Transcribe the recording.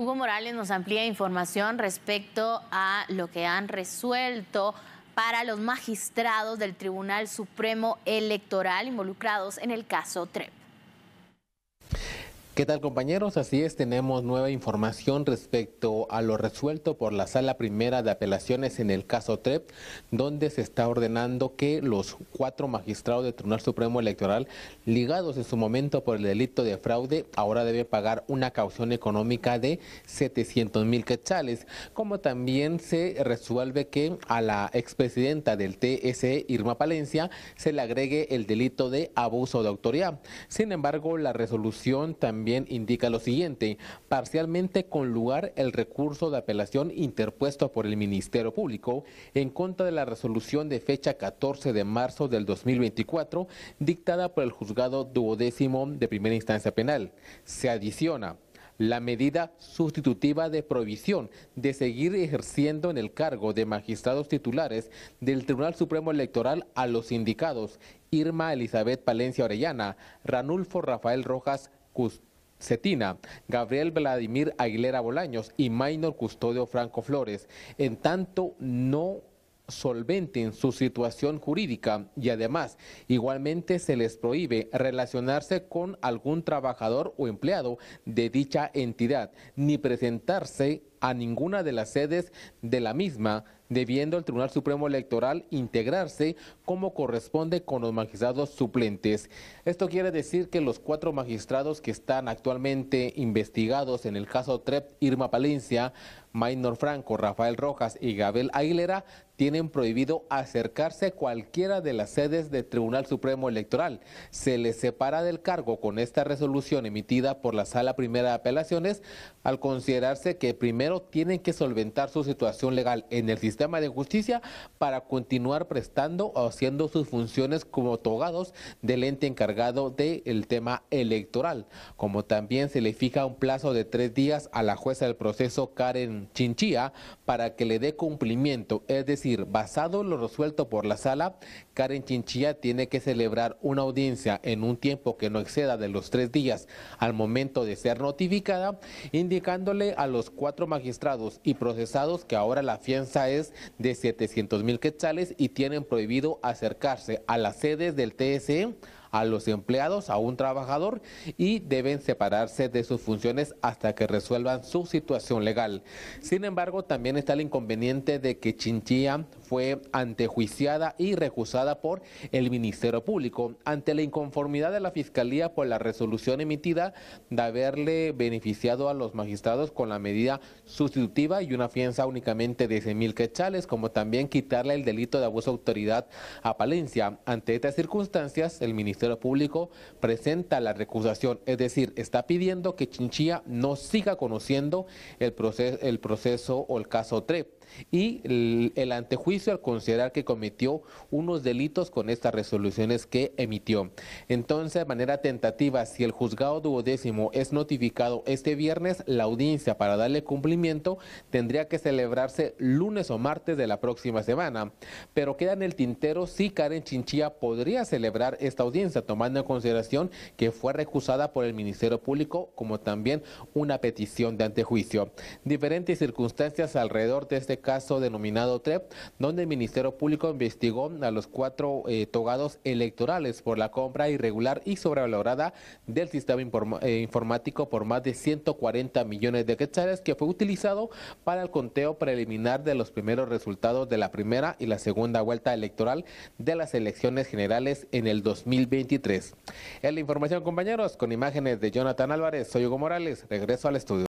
Hugo Morales nos amplía información respecto a lo que han resuelto para los magistrados del Tribunal Supremo Electoral involucrados en el caso TREP. ¿Qué tal compañeros? Así es, tenemos nueva información respecto a lo resuelto por la Sala Primera de Apelaciones en el caso TREP, donde se está ordenando que los cuatro magistrados del Tribunal Supremo Electoral, ligados en su momento por el delito de fraude, ahora deben pagar una caución económica de 700 mil quechales, como también se resuelve que a la expresidenta del TSE, Irma Palencia, se le agregue el delito de abuso de autoridad. Sin embargo, la resolución también también indica lo siguiente, parcialmente con lugar el recurso de apelación interpuesto por el Ministerio Público en contra de la resolución de fecha 14 de marzo del 2024 dictada por el juzgado duodécimo de primera instancia penal. Se adiciona la medida sustitutiva de prohibición de seguir ejerciendo en el cargo de magistrados titulares del Tribunal Supremo Electoral a los indicados Irma Elizabeth Palencia Orellana, Ranulfo Rafael Rojas Cust Cetina, Gabriel Vladimir Aguilera Bolaños y Maynor Custodio Franco Flores, en tanto no solventen su situación jurídica y además igualmente se les prohíbe relacionarse con algún trabajador o empleado de dicha entidad, ni presentarse a ninguna de las sedes de la misma debiendo el Tribunal Supremo Electoral integrarse como corresponde con los magistrados suplentes. Esto quiere decir que los cuatro magistrados que están actualmente investigados en el caso TREP Irma Palencia, Maynor Franco, Rafael Rojas y Gabel Aguilera tienen prohibido acercarse a cualquiera de las sedes del Tribunal Supremo Electoral. Se les separa del cargo con esta resolución emitida por la Sala Primera de Apelaciones al considerarse que primero tienen que solventar su situación legal en el sistema tema de justicia para continuar prestando o haciendo sus funciones como togados del ente encargado del tema electoral, como también se le fija un plazo de tres días a la jueza del proceso Karen Chinchía para que le dé cumplimiento, es decir, basado en lo resuelto por la sala, Karen Chinchilla tiene que celebrar una audiencia en un tiempo que no exceda de los tres días al momento de ser notificada, indicándole a los cuatro magistrados y procesados que ahora la fianza es de 700 mil quetzales y tienen prohibido acercarse a las sedes del TSE a los empleados, a un trabajador y deben separarse de sus funciones hasta que resuelvan su situación legal. Sin embargo, también está el inconveniente de que Chinchilla fue antejuiciada y recusada por el Ministerio Público ante la inconformidad de la Fiscalía por la resolución emitida de haberle beneficiado a los magistrados con la medida sustitutiva y una fianza únicamente de 100 mil como también quitarle el delito de abuso de autoridad a Palencia. Ante estas circunstancias, el Ministerio Ministerio Público presenta la recusación, es decir, está pidiendo que Chinchilla no siga conociendo el proceso, el proceso o el caso 3 y el, antejuicio al considerar que cometió unos delitos con estas resoluciones que emitió. Entonces, de manera tentativa, si el juzgado duodécimo es notificado este viernes, la audiencia para darle cumplimiento tendría que celebrarse lunes o martes de la próxima semana. Pero queda en el tintero si Karen Chinchilla podría celebrar esta audiencia tomando en consideración que fue recusada por el Ministerio Público como también una petición de antejuicio. Diferentes circunstancias alrededor de este caso denominado TREP, donde el Ministerio Público investigó a los cuatro eh, togados electorales por la compra irregular y sobrevalorada del sistema eh, informático por más de 140 millones de quetzales que fue utilizado para el conteo preliminar de los primeros resultados de la primera y la segunda vuelta electoral de las elecciones generales en el 2020. Es la información, compañeros, con imágenes de Jonathan Álvarez. Soy Hugo Morales. Regreso al estudio.